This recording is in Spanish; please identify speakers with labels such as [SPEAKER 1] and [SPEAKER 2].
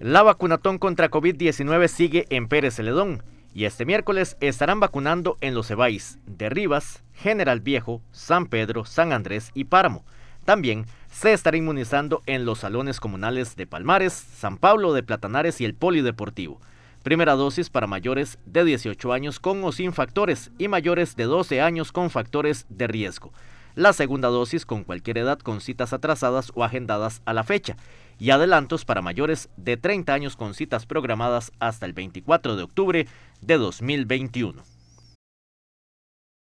[SPEAKER 1] La vacunatón contra COVID-19 sigue en Pérez Celedón y este miércoles estarán vacunando en los Cebáis, de Rivas, General Viejo, San Pedro, San Andrés y Páramo. También se estará inmunizando en los salones comunales de Palmares, San Pablo de Platanares y el Polideportivo. Primera dosis para mayores de 18 años con o sin factores y mayores de 12 años con factores de riesgo. La segunda dosis con cualquier edad con citas atrasadas o agendadas a la fecha y adelantos para mayores de 30 años con citas programadas hasta el 24 de octubre de 2021.